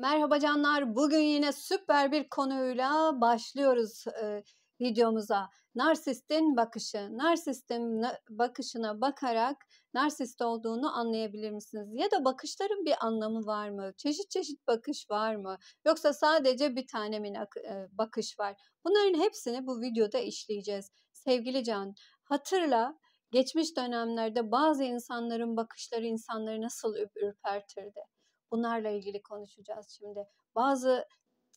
Merhaba canlar. Bugün yine süper bir konuyla başlıyoruz e, videomuza. Narsistin bakışı. Narsistin bakışına bakarak narsist olduğunu anlayabilir misiniz? Ya da bakışların bir anlamı var mı? Çeşit çeşit bakış var mı? Yoksa sadece bir tane mi e, bakış var? Bunların hepsini bu videoda işleyeceğiz. Sevgili Can, hatırla geçmiş dönemlerde bazı insanların bakışları insanları nasıl ürpertirdi? Bunlarla ilgili konuşacağız şimdi. Bazı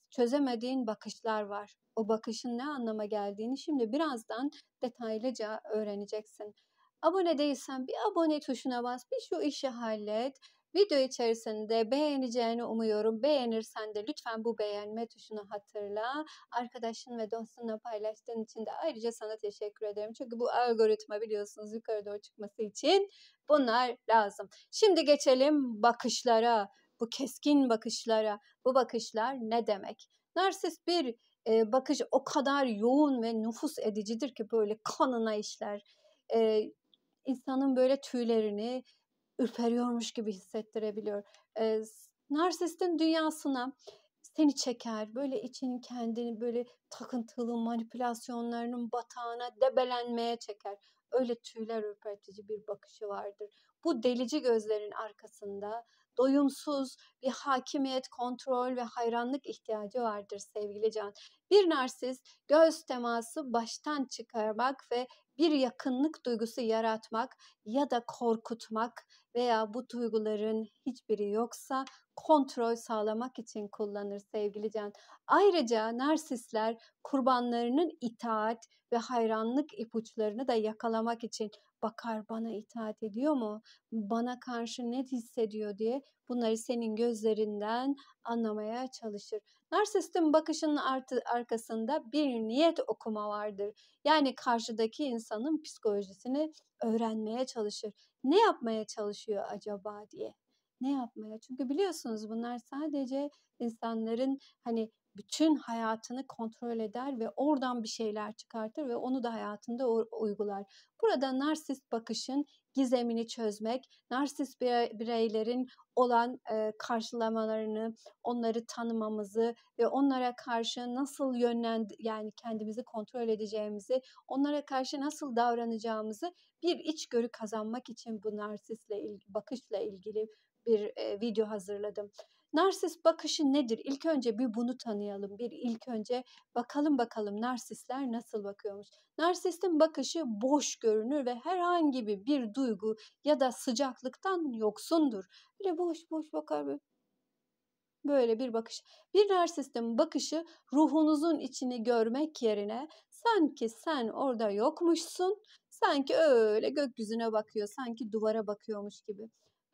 çözemediğin bakışlar var. O bakışın ne anlama geldiğini şimdi birazdan detaylıca öğreneceksin. Abone değilsen bir abone tuşuna bas, bir şu işi hallet Video içerisinde beğeneceğini umuyorum. Beğenirsen de lütfen bu beğenme tuşunu hatırla. Arkadaşın ve dostunla paylaştığın için de ayrıca sana teşekkür ederim. Çünkü bu algoritma biliyorsunuz yukarı doğru çıkması için bunlar lazım. Şimdi geçelim bakışlara. Bu keskin bakışlara. Bu bakışlar ne demek? Narsist bir e, bakış o kadar yoğun ve nüfus edicidir ki böyle kanına işler. E, insanın böyle tüylerini, ürperiyormuş gibi hissettirebiliyor. E, narsistin dünyasına seni çeker. Böyle içinin kendini böyle takıntılı manipülasyonlarının batağına debelenmeye çeker. Öyle tüyler ürpertici bir bakışı vardır. Bu delici gözlerin arkasında doyumsuz bir hakimiyet, kontrol ve hayranlık ihtiyacı vardır sevgili Can. Bir narsist göz teması baştan çıkarmak ve bir yakınlık duygusu yaratmak ya da korkutmak veya bu duyguların hiçbiri yoksa kontrol sağlamak için kullanır sevgili Can. Ayrıca narsistler kurbanlarının itaat ve hayranlık ipuçlarını da yakalamak için bakar bana itaat ediyor mu? Bana karşı ne hissediyor diye bunları senin gözlerinden anlamaya çalışır. Narsistin bakışının artı, arkasında bir niyet okuma vardır. Yani karşıdaki insanın psikolojisini öğrenmeye çalışır. Ne yapmaya çalışıyor acaba diye. Ne yapmaya? Çünkü biliyorsunuz bunlar sadece insanların hani bütün hayatını kontrol eder ve oradan bir şeyler çıkartır ve onu da hayatında uygular. Burada narsist bakışın gizemini çözmek, narsist bireylerin olan e, karşılamalarını, onları tanımamızı ve onlara karşı nasıl yönlend yani kendimizi kontrol edeceğimizi, onlara karşı nasıl davranacağımızı bir içgörü kazanmak için bu narsistle ilgili, bakışla ilgili bir e, video hazırladım. Narsist bakışı nedir? İlk önce bir bunu tanıyalım. Bir ilk önce bakalım bakalım narsistler nasıl bakıyormuş. Narsistin bakışı boş görünür ve herhangi bir, bir duygu ya da sıcaklıktan yoksundur. Böyle boş boş bakar böyle. Böyle bir bakış. Bir narsistin bakışı ruhunuzun içini görmek yerine sanki sen orada yokmuşsun, sanki öyle gökyüzüne bakıyor, sanki duvara bakıyormuş gibi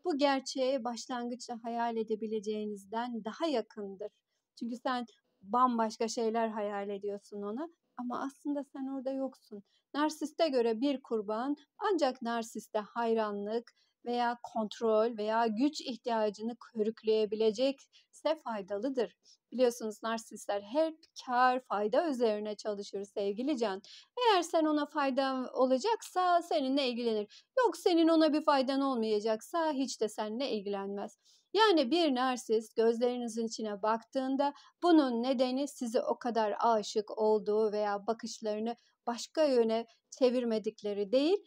bu gerçeğe başlangıçta hayal edebileceğinizden daha yakındır. Çünkü sen bambaşka şeyler hayal ediyorsun ona ama aslında sen orada yoksun. Narsiste göre bir kurban ancak narsiste hayranlık, veya kontrol veya güç ihtiyacını körükleyebilecekse faydalıdır. Biliyorsunuz narsistler hep kar fayda üzerine çalışır sevgili Can. Eğer sen ona fayda olacaksa seninle ilgilenir. Yok senin ona bir faydan olmayacaksa hiç de seninle ilgilenmez. Yani bir narsist gözlerinizin içine baktığında bunun nedeni sizi o kadar aşık olduğu veya bakışlarını başka yöne çevirmedikleri değil,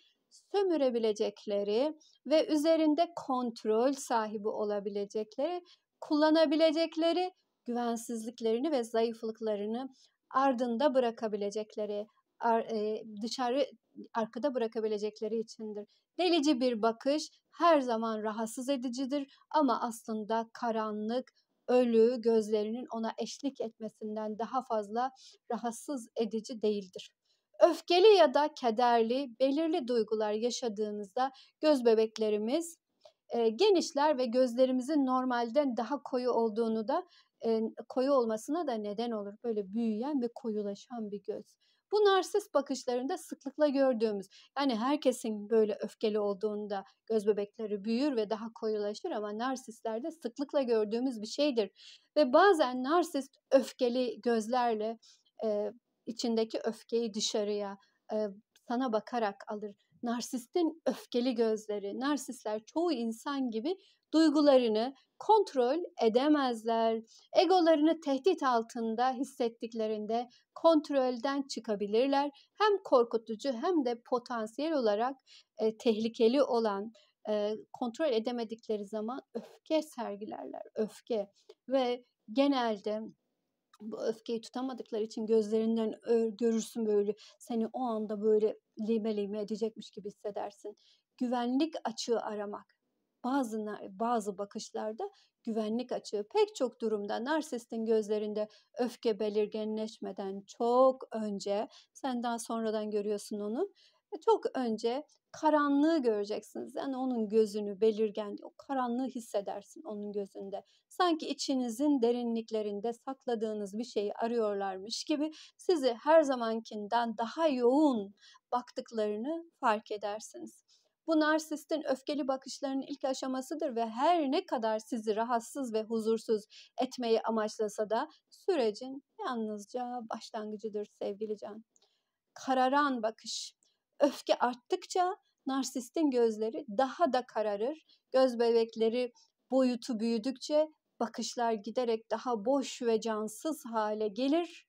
sömürebilecekleri ve üzerinde kontrol sahibi olabilecekleri, kullanabilecekleri güvensizliklerini ve zayıflıklarını ardında bırakabilecekleri, e, dışarı arkada bırakabilecekleri içindir. Delici bir bakış her zaman rahatsız edicidir ama aslında karanlık, ölü gözlerinin ona eşlik etmesinden daha fazla rahatsız edici değildir. Öfkeli ya da kederli, belirli duygular yaşadığınızda göz bebeklerimiz e, genişler ve gözlerimizin normalden daha koyu olduğunu da e, koyu olmasına da neden olur. Böyle büyüyen ve koyulaşan bir göz. Bu narsist bakışlarında sıklıkla gördüğümüz yani herkesin böyle öfkeli olduğunda göz bebekleri büyür ve daha koyulaşır ama narsistlerde sıklıkla gördüğümüz bir şeydir. Ve bazen narsist öfkeli gözlerle e, içindeki öfkeyi dışarıya, e, sana bakarak alır. Narsistin öfkeli gözleri, narsistler çoğu insan gibi duygularını kontrol edemezler. Egolarını tehdit altında hissettiklerinde kontrolden çıkabilirler. Hem korkutucu hem de potansiyel olarak e, tehlikeli olan e, kontrol edemedikleri zaman öfke sergilerler. Öfke ve genelde bu öfkeyi tutamadıkları için gözlerinden görürsün böyle seni o anda böyle lime lime edecekmiş gibi hissedersin. Güvenlik açığı aramak. Bazı bazı bakışlarda güvenlik açığı pek çok durumda narsistin gözlerinde öfke belirgenleşmeden çok önce sen daha sonradan görüyorsun onu çok önce karanlığı göreceksiniz. Yani onun gözünü belirgen, o karanlığı hissedersin onun gözünde. Sanki içinizin derinliklerinde sakladığınız bir şeyi arıyorlarmış gibi sizi her zamankinden daha yoğun baktıklarını fark edersiniz. Bu narsistin öfkeli bakışlarının ilk aşamasıdır ve her ne kadar sizi rahatsız ve huzursuz etmeyi amaçlasa da sürecin yalnızca başlangıcıdır sevgili Can. Kararan bakış Öfke arttıkça narsistin gözleri daha da kararır. Göz bebekleri boyutu büyüdükçe bakışlar giderek daha boş ve cansız hale gelir.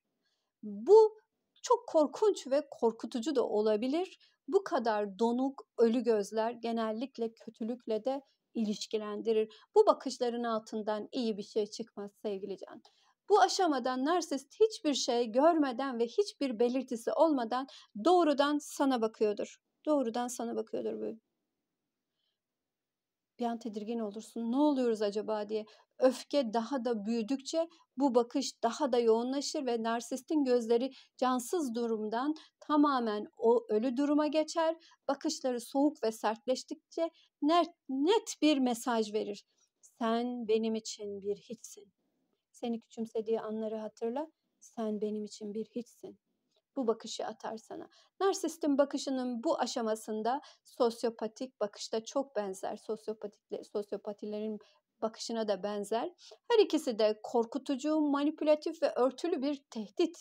Bu çok korkunç ve korkutucu da olabilir. Bu kadar donuk, ölü gözler genellikle kötülükle de ilişkilendirir. Bu bakışların altından iyi bir şey çıkmaz sevgili Can. Bu aşamada narsist hiçbir şey görmeden ve hiçbir belirtisi olmadan doğrudan sana bakıyordur. Doğrudan sana bakıyordur böyle. Bir an tedirgin olursun. Ne oluyoruz acaba diye. Öfke daha da büyüdükçe bu bakış daha da yoğunlaşır ve narsistin gözleri cansız durumdan tamamen o ölü duruma geçer. Bakışları soğuk ve sertleştikçe net, net bir mesaj verir. Sen benim için bir hiçsin seni küçümsediği anları hatırla. Sen benim için bir hiçsin. Bu bakışı atar sana. Narsistin bakışının bu aşamasında sosyopatik bakışta çok benzer. Sosyopatikle, sosyopatilerin bakışına da benzer. Her ikisi de korkutucu, manipülatif ve örtülü bir tehdit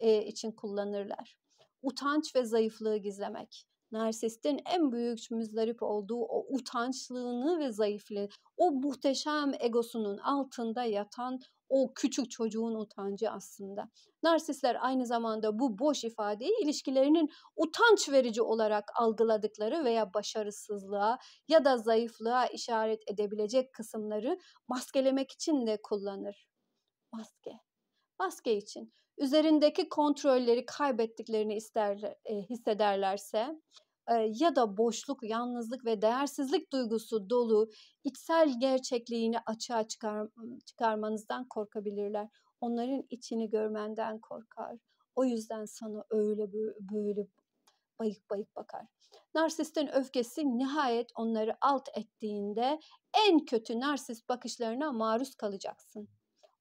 e, için kullanırlar. Utanç ve zayıflığı gizlemek. Narsistin en büyük müzdarip olduğu o utançlığını ve zayıflığı, o muhteşem egosunun altında yatan o küçük çocuğun utancı aslında. Narsistler aynı zamanda bu boş ifadeyi ilişkilerinin utanç verici olarak algıladıkları veya başarısızlığa ya da zayıflığa işaret edebilecek kısımları maskelemek için de kullanır. Maske. Maske için üzerindeki kontrolleri kaybettiklerini ister e, hissederlerse ya da boşluk, yalnızlık ve değersizlik duygusu dolu içsel gerçekliğini açığa çıkar, çıkarmanızdan korkabilirler. Onların içini görmenden korkar. O yüzden sana öyle böyle bayık bayık bakar. Narsistin öfkesi nihayet onları alt ettiğinde en kötü narsist bakışlarına maruz kalacaksın.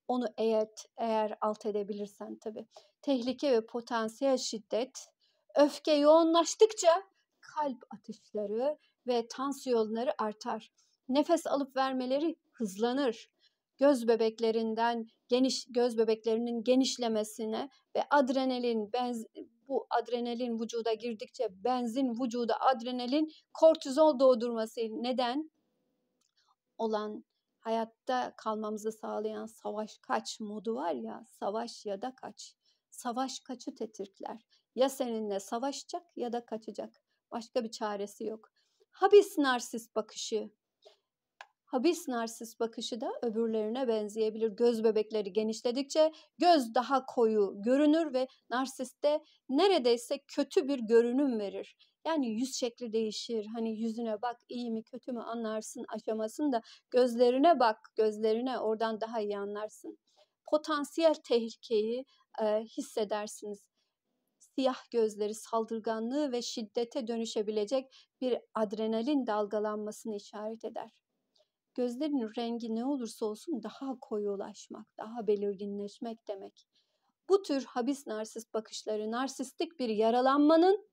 Onu eğer, eğer alt edebilirsen tabii. Tehlike ve potansiyel şiddet öfke yoğunlaştıkça kalp atışları ve tansiyonları artar. Nefes alıp vermeleri hızlanır. Göz bebeklerinden geniş göz bebeklerinin genişlemesine ve adrenalin benz, bu adrenalin vücuda girdikçe benzin vücuda adrenalin kortizol doğdurması neden olan hayatta kalmamızı sağlayan savaş kaç modu var ya savaş ya da kaç. Savaş kaçı tetikler. Ya seninle savaşacak ya da kaçacak. Başka bir çaresi yok. Habis narsist bakışı. Habis narsist bakışı da öbürlerine benzeyebilir. Göz bebekleri genişledikçe göz daha koyu görünür ve narsiste neredeyse kötü bir görünüm verir. Yani yüz şekli değişir. Hani yüzüne bak iyi mi kötü mü anlarsın aşamasında gözlerine bak gözlerine oradan daha iyi anlarsın. Potansiyel tehlikeyi e, hissedersiniz siyah gözleri saldırganlığı ve şiddete dönüşebilecek bir adrenalin dalgalanmasını işaret eder. Gözlerin rengi ne olursa olsun daha koyulaşmak, daha belirginleşmek demek. Bu tür habis narsist bakışları narsistik bir yaralanmanın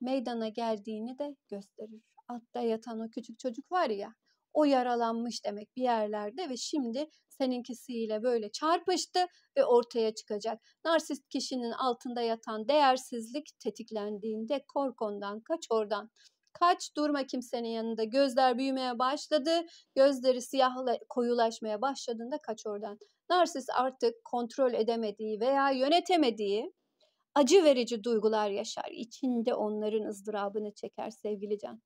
meydana geldiğini de gösterir. Altta yatan o küçük çocuk var ya, o yaralanmış demek bir yerlerde ve şimdi seninkisiyle böyle çarpıştı ve ortaya çıkacak. Narsist kişinin altında yatan değersizlik tetiklendiğinde kork ondan, kaç oradan. Kaç durma kimsenin yanında. Gözler büyümeye başladı. Gözleri siyahla koyulaşmaya başladığında kaç oradan. Narsist artık kontrol edemediği veya yönetemediği acı verici duygular yaşar. İçinde onların ızdırabını çeker sevgili Can.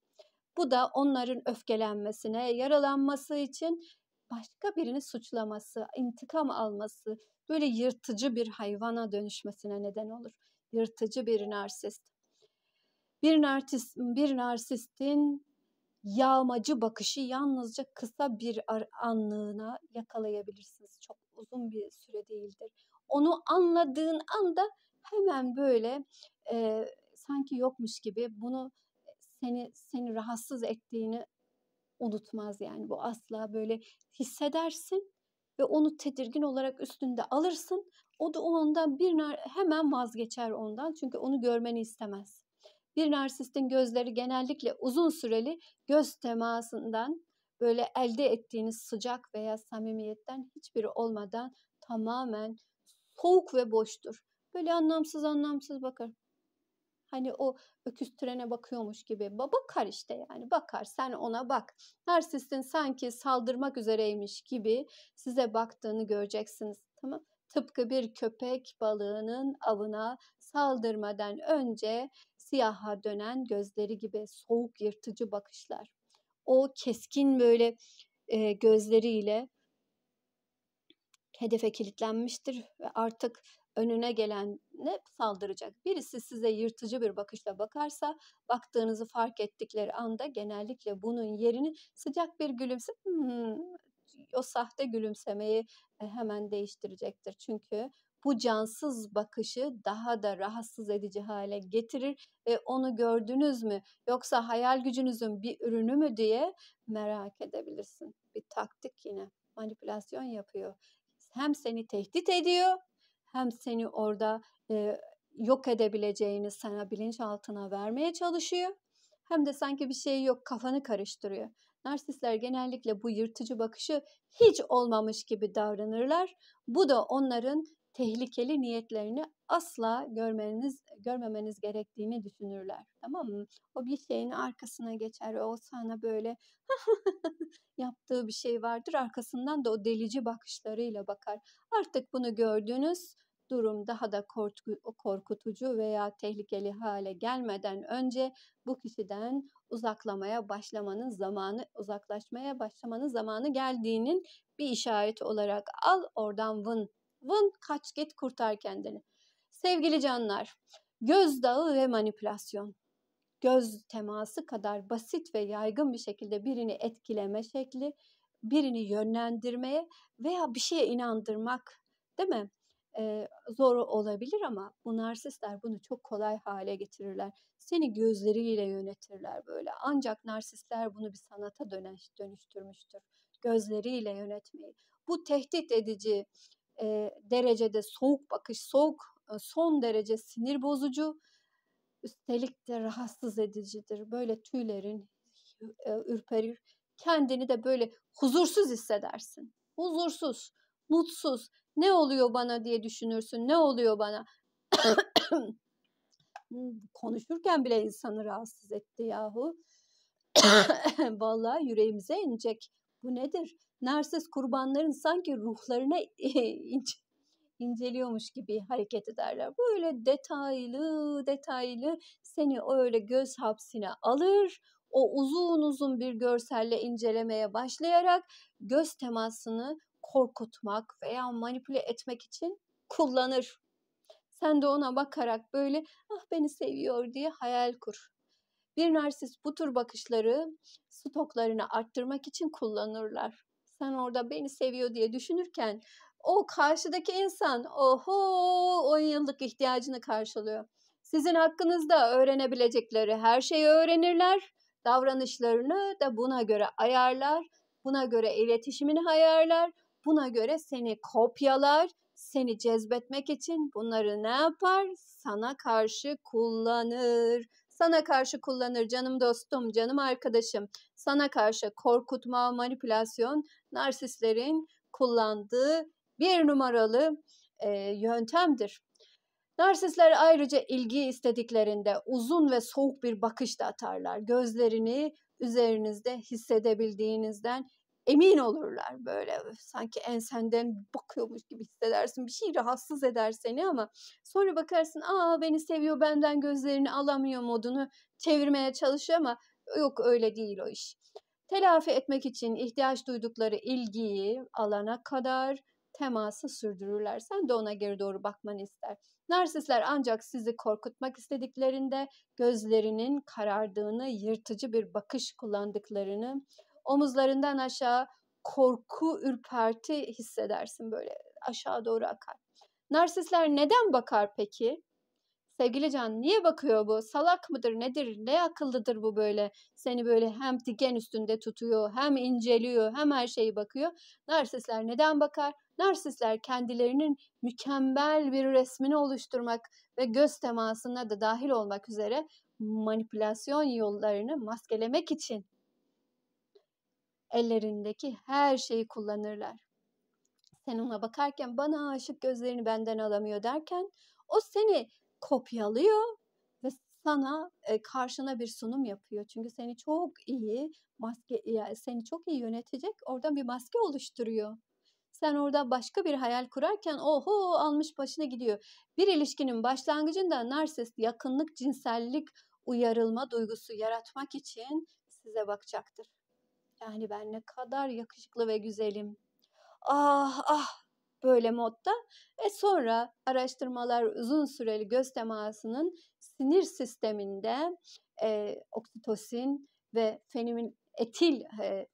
Bu da onların öfkelenmesine, yaralanması için başka birini suçlaması, intikam alması, böyle yırtıcı bir hayvana dönüşmesine neden olur. Yırtıcı bir narsist. Bir, narsist, bir narsistin yağmacı bakışı yalnızca kısa bir anlığına yakalayabilirsiniz. Çok uzun bir süre değildir. Onu anladığın anda hemen böyle e, sanki yokmuş gibi bunu seni seni rahatsız ettiğini unutmaz yani bu asla böyle hissedersin ve onu tedirgin olarak üstünde alırsın. O da o anda bir hemen vazgeçer ondan çünkü onu görmeni istemez. Bir narsistin gözleri genellikle uzun süreli göz temasından böyle elde ettiğiniz sıcak veya samimiyetten hiçbiri olmadan tamamen soğuk ve boştur. Böyle anlamsız anlamsız bakar. Hani o öküz trene bakıyormuş gibi. Bakar işte yani bakar sen ona bak. Narsistin sanki saldırmak üzereymiş gibi size baktığını göreceksiniz. Tamam Tıpkı bir köpek balığının avına saldırmadan önce siyaha dönen gözleri gibi soğuk yırtıcı bakışlar. O keskin böyle e, gözleriyle hedefe kilitlenmiştir ve artık önüne gelen ne saldıracak. Birisi size yırtıcı bir bakışla bakarsa baktığınızı fark ettikleri anda genellikle bunun yerini sıcak bir gülümse hmm, o sahte gülümsemeyi e, hemen değiştirecektir. Çünkü bu cansız bakışı daha da rahatsız edici hale getirir ve onu gördünüz mü yoksa hayal gücünüzün bir ürünü mü diye merak edebilirsin. Bir taktik yine manipülasyon yapıyor. Hem seni tehdit ediyor hem seni orada e, yok edebileceğini sana bilinçaltına vermeye çalışıyor. Hem de sanki bir şey yok kafanı karıştırıyor. Narsistler genellikle bu yırtıcı bakışı hiç olmamış gibi davranırlar. Bu da onların tehlikeli niyetlerini asla görmeniz görmemeniz gerektiğini düşünürler. Tamam mı? O bir şeyin arkasına geçer. O sana böyle yaptığı bir şey vardır. Arkasından da o delici bakışlarıyla bakar. Artık bunu gördünüz durum daha da korkutucu veya tehlikeli hale gelmeden önce bu kişiden uzaklamaya başlamanın zamanı, uzaklaşmaya başlamanın zamanı geldiğinin bir işareti olarak al oradan vın. Vın kaç git kurtar kendini. Sevgili canlar, gözdağı ve manipülasyon göz teması kadar basit ve yaygın bir şekilde birini etkileme şekli, birini yönlendirmeye veya bir şeye inandırmak değil mi? e, zor olabilir ama bu narsistler bunu çok kolay hale getirirler. Seni gözleriyle yönetirler böyle. Ancak narsistler bunu bir sanata dönüş, dönüştürmüştür. Gözleriyle yönetmeyi. Bu tehdit edici e, derecede soğuk bakış, soğuk e, son derece sinir bozucu, üstelik de rahatsız edicidir. Böyle tüylerin e, ürperir. Kendini de böyle huzursuz hissedersin. Huzursuz, mutsuz ne oluyor bana diye düşünürsün. Ne oluyor bana? Hmm, konuşurken bile insanı rahatsız etti yahu. Vallahi yüreğimize inecek. Bu nedir? Narsiz kurbanların sanki ruhlarına inceliyormuş gibi hareket ederler. Böyle detaylı detaylı seni öyle göz hapsine alır. O uzun uzun bir görselle incelemeye başlayarak göz temasını korkutmak veya manipüle etmek için kullanır. Sen de ona bakarak böyle ah beni seviyor diye hayal kur. Bir narsist bu tür bakışları stoklarını arttırmak için kullanırlar. Sen orada beni seviyor diye düşünürken o karşıdaki insan oho 10 yıllık ihtiyacını karşılıyor. Sizin hakkınızda öğrenebilecekleri her şeyi öğrenirler. Davranışlarını da buna göre ayarlar. Buna göre iletişimini ayarlar. Buna göre seni kopyalar, seni cezbetmek için bunları ne yapar? Sana karşı kullanır. Sana karşı kullanır canım dostum, canım arkadaşım. Sana karşı korkutma, manipülasyon, narsistlerin kullandığı bir numaralı e, yöntemdir. Narsistler ayrıca ilgi istediklerinde uzun ve soğuk bir bakış da atarlar. Gözlerini üzerinizde hissedebildiğinizden emin olurlar böyle sanki ensenden bakıyormuş gibi hissedersin bir şey rahatsız eder seni ama sonra bakarsın aa beni seviyor benden gözlerini alamıyor modunu çevirmeye çalışıyor ama yok öyle değil o iş. Telafi etmek için ihtiyaç duydukları ilgiyi alana kadar teması sürdürürler. Sen de ona geri doğru bakmanı ister. Narsistler ancak sizi korkutmak istediklerinde gözlerinin karardığını, yırtıcı bir bakış kullandıklarını omuzlarından aşağı korku, ürperti hissedersin böyle aşağı doğru akar. Narsistler neden bakar peki? Sevgili Can niye bakıyor bu? Salak mıdır nedir? Ne akıllıdır bu böyle? Seni böyle hem diken üstünde tutuyor, hem inceliyor, hem her şeyi bakıyor. Narsistler neden bakar? Narsistler kendilerinin mükemmel bir resmini oluşturmak ve göz temasına da dahil olmak üzere manipülasyon yollarını maskelemek için ellerindeki her şeyi kullanırlar. Sen ona bakarken bana aşık gözlerini benden alamıyor derken o seni kopyalıyor ve sana e, karşına bir sunum yapıyor. Çünkü seni çok iyi maske yani seni çok iyi yönetecek oradan bir maske oluşturuyor. Sen orada başka bir hayal kurarken oho almış başına gidiyor. Bir ilişkinin başlangıcında narsist yakınlık, cinsellik, uyarılma duygusu yaratmak için size bakacaktır. Yani ben ne kadar yakışıklı ve güzelim. Ah ah böyle modda E sonra araştırmalar uzun süreli göz temasının sinir sisteminde e, oksitosin ve fenimin etil e,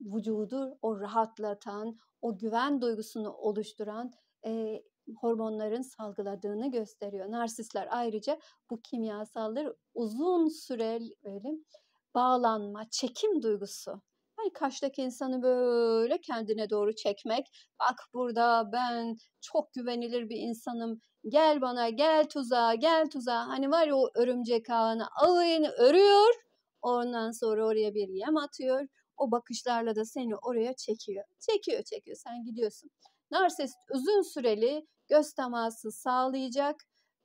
vücudu o rahatlatan, o güven duygusunu oluşturan e, hormonların salgıladığını gösteriyor. Narsistler ayrıca bu kimyasalları uzun süreli bağlanma, çekim duygusu. Hani karşıdaki insanı böyle kendine doğru çekmek. Bak burada ben çok güvenilir bir insanım. Gel bana gel tuzağa gel tuzağa. Hani var ya o örümcek ağını ağını örüyor. Ondan sonra oraya bir yem atıyor. O bakışlarla da seni oraya çekiyor. Çekiyor çekiyor sen gidiyorsun. Narsist uzun süreli göz teması sağlayacak,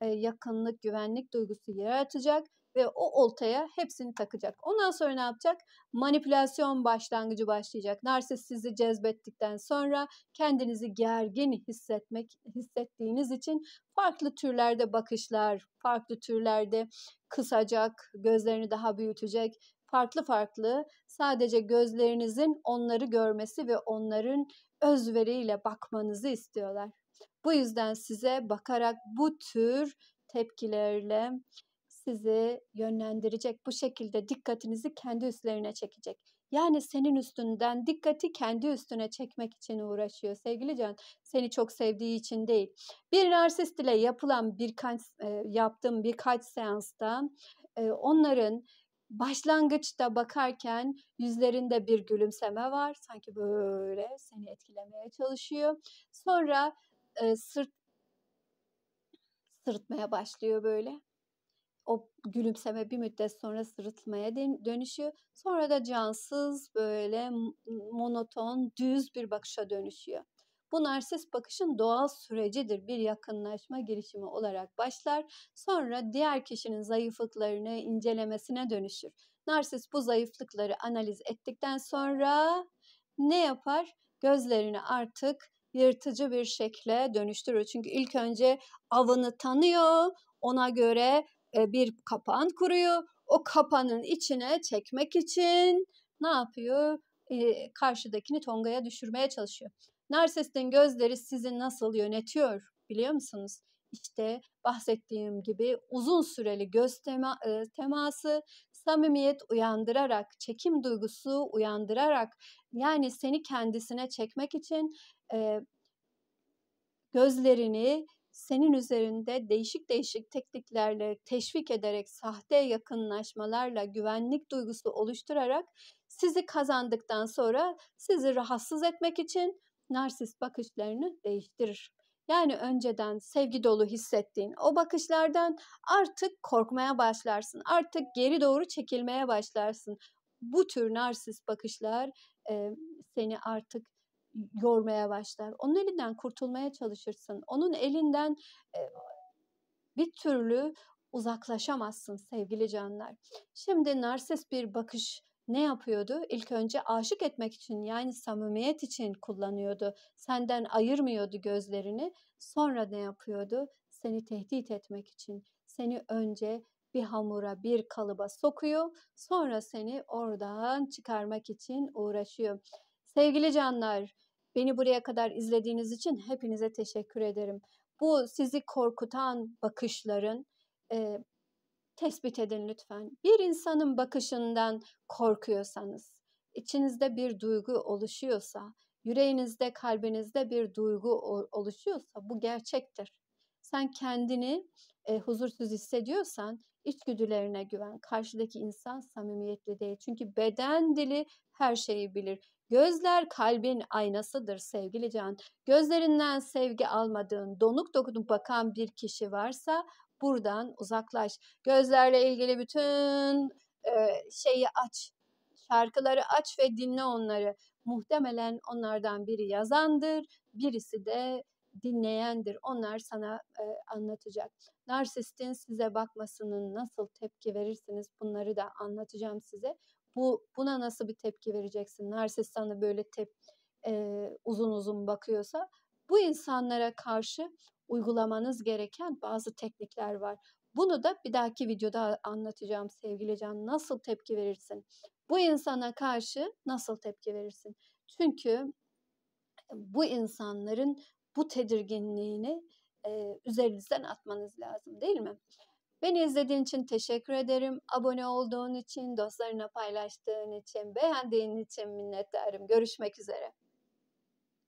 e, yakınlık, güvenlik duygusu yaratacak ve o oltaya hepsini takacak. Ondan sonra ne yapacak? Manipülasyon başlangıcı başlayacak. Narsist sizi cezbettikten sonra kendinizi gergin hissetmek hissettiğiniz için farklı türlerde bakışlar, farklı türlerde kısacak, gözlerini daha büyütecek, farklı farklı sadece gözlerinizin onları görmesi ve onların özveriyle bakmanızı istiyorlar. Bu yüzden size bakarak bu tür tepkilerle sizi yönlendirecek. Bu şekilde dikkatinizi kendi üstlerine çekecek. Yani senin üstünden dikkati kendi üstüne çekmek için uğraşıyor sevgili Can. Seni çok sevdiği için değil. Bir narsist ile yapılan birkaç e, yaptığım birkaç seansta e, onların başlangıçta bakarken yüzlerinde bir gülümseme var. Sanki böyle seni etkilemeye çalışıyor. Sonra e, sırt sırtmaya başlıyor böyle o gülümseme bir müddet sonra sırıtmaya dönüşüyor. Sonra da cansız böyle monoton düz bir bakışa dönüşüyor. Bu narsist bakışın doğal sürecidir. Bir yakınlaşma girişimi olarak başlar. Sonra diğer kişinin zayıflıklarını incelemesine dönüşür. Narsist bu zayıflıkları analiz ettikten sonra ne yapar? Gözlerini artık yırtıcı bir şekle dönüştürür. Çünkü ilk önce avını tanıyor, ona göre e, bir kapan kuruyor. O kapanın içine çekmek için ne yapıyor? E, karşıdakini tongaya düşürmeye çalışıyor. Narsistin gözleri sizi nasıl yönetiyor biliyor musunuz? İşte bahsettiğim gibi uzun süreli göz tema, e, teması samimiyet uyandırarak, çekim duygusu uyandırarak yani seni kendisine çekmek için e, gözlerini senin üzerinde değişik değişik tekniklerle teşvik ederek sahte yakınlaşmalarla güvenlik duygusu oluşturarak sizi kazandıktan sonra sizi rahatsız etmek için narsist bakışlarını değiştirir. Yani önceden sevgi dolu hissettiğin o bakışlardan artık korkmaya başlarsın. Artık geri doğru çekilmeye başlarsın. Bu tür narsist bakışlar e, seni artık yormaya başlar. Onun elinden kurtulmaya çalışırsın. Onun elinden bir türlü uzaklaşamazsın sevgili canlar. Şimdi narsist bir bakış ne yapıyordu? İlk önce aşık etmek için yani samimiyet için kullanıyordu. Senden ayırmıyordu gözlerini. Sonra ne yapıyordu? Seni tehdit etmek için. Seni önce bir hamura, bir kalıba sokuyor. Sonra seni oradan çıkarmak için uğraşıyor. Sevgili canlar, Beni buraya kadar izlediğiniz için hepinize teşekkür ederim. Bu sizi korkutan bakışların e, tespit edin lütfen. Bir insanın bakışından korkuyorsanız, içinizde bir duygu oluşuyorsa, yüreğinizde, kalbinizde bir duygu oluşuyorsa bu gerçektir. Sen kendini e, huzursuz hissediyorsan içgüdülerine güven. Karşıdaki insan samimiyetli değil. Çünkü beden dili her şeyi bilir. Gözler kalbin aynasıdır sevgili Can. Gözlerinden sevgi almadığın, donuk dokunup bakan bir kişi varsa buradan uzaklaş. Gözlerle ilgili bütün e, şeyi aç. Şarkıları aç ve dinle onları. Muhtemelen onlardan biri yazandır, birisi de dinleyendir. Onlar sana e, anlatacak. Narsistin size bakmasının nasıl tepki verirsiniz bunları da anlatacağım size bu buna nasıl bir tepki vereceksin? Narsist sana böyle tep e, uzun uzun bakıyorsa bu insanlara karşı uygulamanız gereken bazı teknikler var. Bunu da bir dahaki videoda anlatacağım sevgili Can. Nasıl tepki verirsin? Bu insana karşı nasıl tepki verirsin? Çünkü e, bu insanların bu tedirginliğini e, üzerinizden atmanız lazım değil mi? Beni izlediğin için teşekkür ederim. Abone olduğun için, dostlarına paylaştığın için, beğendiğin için minnettarım. Görüşmek üzere.